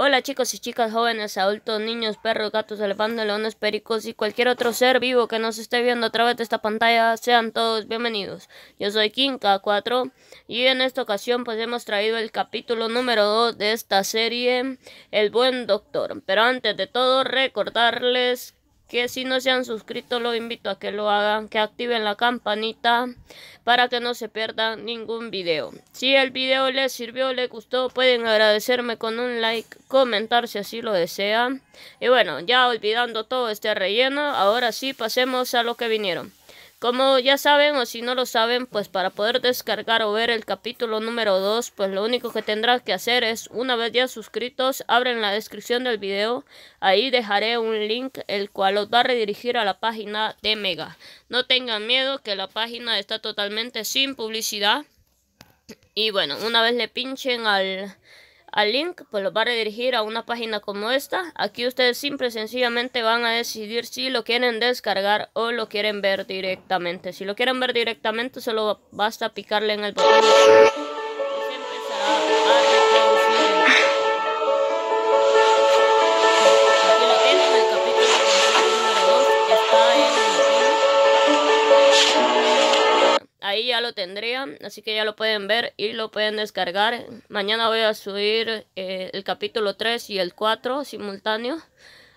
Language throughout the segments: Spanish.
Hola chicos y chicas, jóvenes, adultos, niños, perros, gatos, elefantes, leones, pericos y cualquier otro ser vivo que nos esté viendo a través de esta pantalla, sean todos bienvenidos. Yo soy Kinka4 y en esta ocasión pues hemos traído el capítulo número 2 de esta serie, El Buen Doctor. Pero antes de todo recordarles que si no se han suscrito lo invito a que lo hagan, que activen la campanita para que no se pierdan ningún video. Si el video les sirvió, les gustó, pueden agradecerme con un like, comentar si así lo desean. Y bueno, ya olvidando todo este relleno, ahora sí pasemos a lo que vinieron. Como ya saben o si no lo saben, pues para poder descargar o ver el capítulo número 2, pues lo único que tendrás que hacer es, una vez ya suscritos, abren la descripción del video, ahí dejaré un link el cual os va a redirigir a la página de Mega. No tengan miedo que la página está totalmente sin publicidad. Y bueno, una vez le pinchen al al link, pues lo va a redirigir a una página como esta. Aquí ustedes simple sencillamente van a decidir si lo quieren descargar o lo quieren ver directamente. Si lo quieren ver directamente, solo basta picarle en el botón. ya lo tendrían así que ya lo pueden ver y lo pueden descargar. Mañana voy a subir eh, el capítulo 3 y el 4 simultáneo.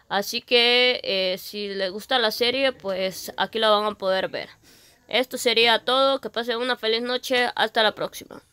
Así que eh, si les gusta la serie, pues aquí la van a poder ver. Esto sería todo, que pasen una feliz noche, hasta la próxima.